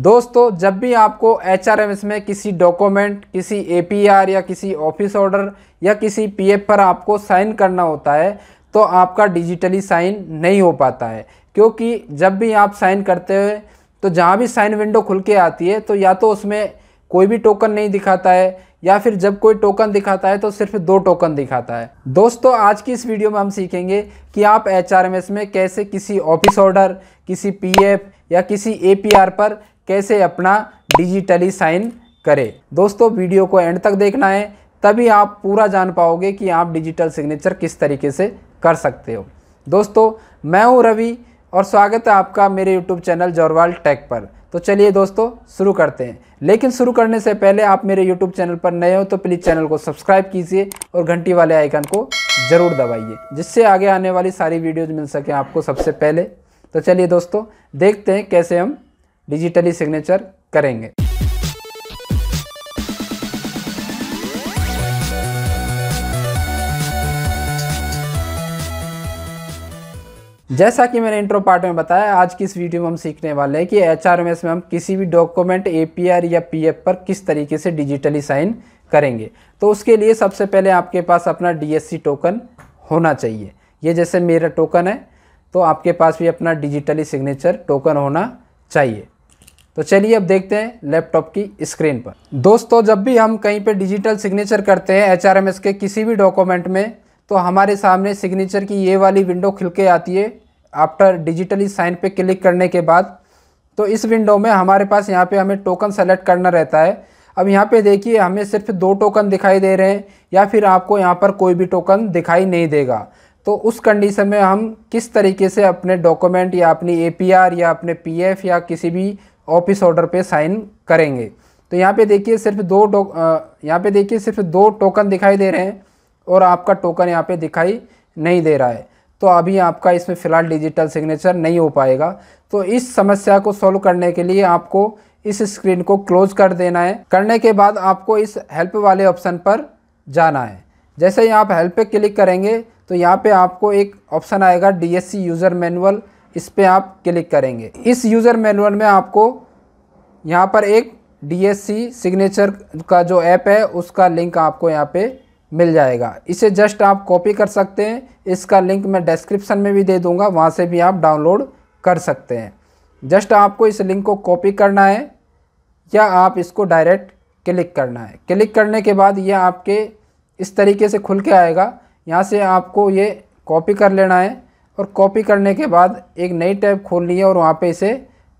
दोस्तों जब भी आपको एच में किसी डॉक्यूमेंट किसी ए या किसी ऑफिस ऑर्डर या किसी पी पर आपको साइन करना होता है तो आपका डिजिटली साइन नहीं हो पाता है क्योंकि जब भी आप साइन करते हुए तो जहाँ भी साइन विंडो खुल के आती है तो या तो उसमें कोई भी टोकन नहीं दिखाता है या फिर जब कोई टोकन दिखाता है तो सिर्फ दो टोकन दिखाता है दोस्तों आज की इस वीडियो में हम सीखेंगे कि आप एच में कैसे किसी ऑफिस ऑर्डर किसी पी या किसी ए पर कैसे अपना डिजिटली साइन करें दोस्तों वीडियो को एंड तक देखना है तभी आप पूरा जान पाओगे कि आप डिजिटल सिग्नेचर किस तरीके से कर सकते हो दोस्तों मैं हूं रवि और स्वागत है आपका मेरे यूट्यूब चैनल जोरवाल टेक पर तो चलिए दोस्तों शुरू करते हैं लेकिन शुरू करने से पहले आप मेरे यूट्यूब चैनल पर नए हो तो प्लीज़ चैनल को सब्सक्राइब कीजिए और घंटी वाले आइकन को ज़रूर दबाइए जिससे आगे आने वाली सारी वीडियोज़ मिल सकें आपको सबसे पहले तो चलिए दोस्तों देखते हैं कैसे हम डिजिटली सिग्नेचर करेंगे जैसा कि मैंने इंट्रो पार्ट में बताया आज की इस वीडियो में हम सीखने वाले हैं कि एच में हम किसी भी डॉक्यूमेंट ए या पी पर किस तरीके से डिजिटली साइन करेंगे तो उसके लिए सबसे पहले आपके पास अपना डी टोकन होना चाहिए ये जैसे मेरा टोकन है तो आपके पास भी अपना डिजिटली सिग्नेचर टोकन होना चाहिए तो चलिए अब देखते हैं लैपटॉप की स्क्रीन पर दोस्तों जब भी हम कहीं पे डिजिटल सिग्नेचर करते हैं एच के किसी भी डॉक्यूमेंट में तो हमारे सामने सिग्नेचर की ये वाली विंडो खिल के आती है आफ्टर डिजिटली साइन पे क्लिक करने के बाद तो इस विंडो में हमारे पास यहाँ पे हमें टोकन सेलेक्ट करना रहता है अब यहाँ पे देखिए हमें सिर्फ दो टोकन दिखाई दे रहे हैं या फिर आपको यहाँ पर कोई भी टोकन दिखाई नहीं देगा तो उस कंडीशन में हम किस तरीके से अपने डॉक्यूमेंट या अपनी ए या अपने पी या किसी भी ऑफिस ऑर्डर पे साइन करेंगे तो यहाँ पे देखिए सिर्फ दो यहाँ पे देखिए सिर्फ दो टोकन दिखाई दे रहे हैं और आपका टोकन यहाँ पे दिखाई नहीं दे रहा है तो अभी आपका इसमें फ़िलहाल डिजिटल सिग्नेचर नहीं हो पाएगा तो इस समस्या को सॉल्व करने के लिए आपको इस स्क्रीन को क्लोज कर देना है करने के बाद आपको इस हेल्प वाले ऑप्शन पर जाना है जैसे ही आप हेल्प पे क्लिक करेंगे तो यहाँ पे आपको एक ऑप्शन आएगा डीएससी यूज़र मैनुअल इस पर आप क्लिक करेंगे इस यूज़र मैनुअल में आपको यहाँ पर एक डी सिग्नेचर का जो ऐप है उसका लिंक आपको यहाँ पे मिल जाएगा इसे जस्ट आप कॉपी कर सकते हैं इसका लिंक मैं डिस्क्रिप्शन में भी दे दूँगा वहाँ से भी आप डाउनलोड कर सकते हैं जस्ट आपको इस लिंक को कॉपी करना है या आप इसको डायरेक्ट क्लिक करना है क्लिक करने के बाद ये आपके इस तरीके से खुल के आएगा यहाँ से आपको ये कॉपी कर लेना है और कॉपी करने के बाद एक नई टैब खोलनी है और वहाँ पे इसे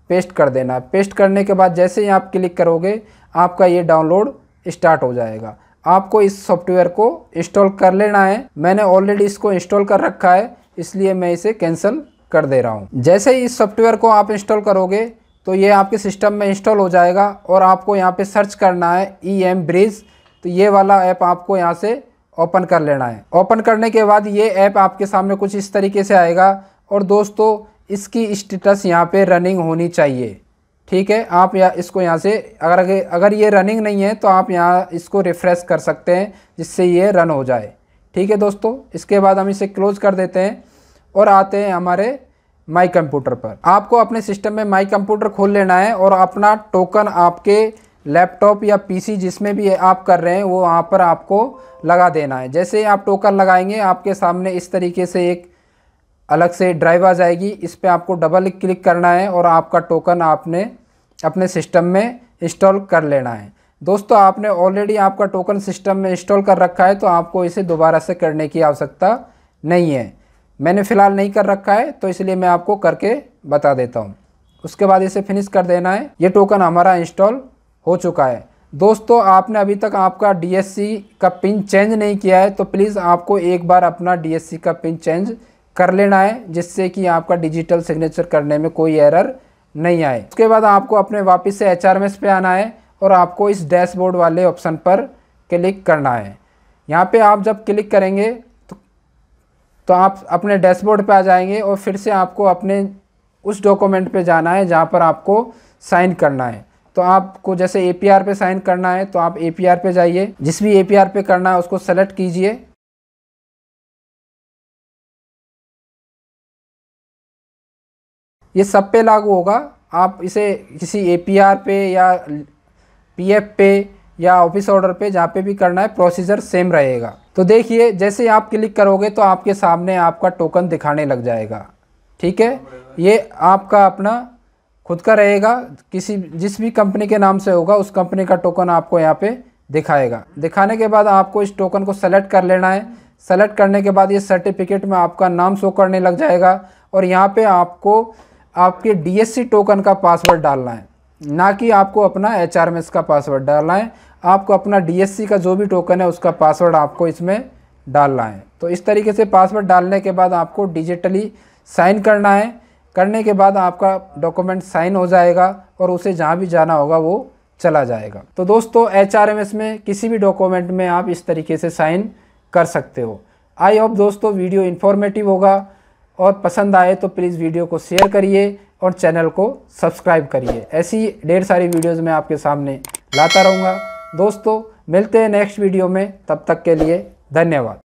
पेस्ट कर देना है पेस्ट करने के बाद जैसे ही आप क्लिक करोगे आपका ये डाउनलोड स्टार्ट हो जाएगा आपको इस सॉफ्टवेयर को इंस्टॉल कर लेना है मैंने ऑलरेडी इसको इंस्टॉल कर रखा है इसलिए मैं इसे कैंसिल कर दे रहा हूँ जैसे ही इस सॉफ्टवेयर को आप इंस्टॉल करोगे तो ये आपके सिस्टम में इंस्टॉल हो जाएगा और आपको यहाँ पर सर्च करना है ई एम ब्रिज तो ये वाला ऐप आपको यहाँ से ओपन कर लेना है ओपन करने के बाद ये ऐप आपके सामने कुछ इस तरीके से आएगा और दोस्तों इसकी स्टेटस यहाँ पे रनिंग होनी चाहिए ठीक है आप या इसको यहाँ से अगर अगर ये रनिंग नहीं है तो आप यहाँ इसको रिफ़्रेश कर सकते हैं जिससे ये रन हो जाए ठीक है दोस्तों इसके बाद हम इसे क्लोज कर देते हैं और आते हैं हमारे माई कंप्यूटर पर आपको अपने सिस्टम में माई कंप्यूटर खोल लेना है और अपना टोकन आपके लैपटॉप या पीसी जिसमें भी आप कर रहे हैं वो वहाँ पर आपको लगा देना है जैसे आप टोकन लगाएंगे आपके सामने इस तरीके से एक अलग से ड्राइव आ जाएगी इस पर आपको डबल क्लिक करना है और आपका टोकन आपने अपने सिस्टम में इंस्टॉल कर लेना है दोस्तों आपने ऑलरेडी आपका टोकन सिस्टम में इंस्टॉल कर रखा है तो आपको इसे दोबारा से करने की आवश्यकता नहीं है मैंने फ़िलहाल नहीं कर रखा है तो इसलिए मैं आपको करके बता देता हूँ उसके बाद इसे फिनिश कर देना है ये टोकन हमारा इंस्टॉल हो चुका है दोस्तों आपने अभी तक आपका डी का पिन चेंज नहीं किया है तो प्लीज़ आपको एक बार अपना डी का पिन चेंज कर लेना है जिससे कि आपका डिजिटल सिग्नेचर करने में कोई एरर नहीं आए उसके बाद आपको अपने वापस से एच पे आना है और आपको इस डैशबोर्ड वाले ऑप्शन पर क्लिक करना है यहाँ पे आप जब क्लिक करेंगे तो, तो आप अपने डैशबोर्ड पे आ जाएंगे और फिर से आपको अपने उस डॉक्यूमेंट पे जाना है जहाँ पर आपको साइन करना है तो आपको जैसे ए पी आर पे साइन करना है तो आप ए पी आर पे जाइए जिस भी ए पी आर पे करना है उसको सेलेक्ट कीजिए ये सब पे लागू होगा आप इसे किसी ए पी आर पे या पी एफ पे या ऑफिस ऑर्डर पे जहाँ पे भी करना है प्रोसीजर सेम रहेगा तो देखिए जैसे आप क्लिक करोगे तो आपके सामने आपका टोकन दिखाने लग जाएगा ठीक है ये आपका अपना खुद का रहेगा किसी जिस भी कंपनी के नाम से होगा उस कंपनी का टोकन आपको यहाँ पे दिखाएगा दिखाने के बाद आपको इस टोकन को सेलेक्ट कर लेना है सेलेक्ट करने के बाद ये सर्टिफिकेट में आपका नाम शो करने लग जाएगा और यहाँ पे आपको आपके डीएससी टोकन का पासवर्ड डालना है ना कि आपको अपना एच आर का पासवर्ड डालना है आपको अपना डी का जो भी टोकन है उसका पासवर्ड आपको इसमें डालना है तो इस तरीके से पासवर्ड डालने के बाद आपको डिजिटली साइन करना है करने के बाद आपका डॉक्यूमेंट साइन हो जाएगा और उसे जहाँ भी जाना होगा वो चला जाएगा तो दोस्तों एच में किसी भी डॉक्यूमेंट में आप इस तरीके से साइन कर सकते हो आई होप दोस्तों वीडियो इन्फॉर्मेटिव होगा और पसंद आए तो प्लीज़ वीडियो को शेयर करिए और चैनल को सब्सक्राइब करिए ऐसी ढेर सारी वीडियोज़ मैं आपके सामने लाता रहूँगा दोस्तों मिलते हैं नेक्स्ट वीडियो में तब तक के लिए धन्यवाद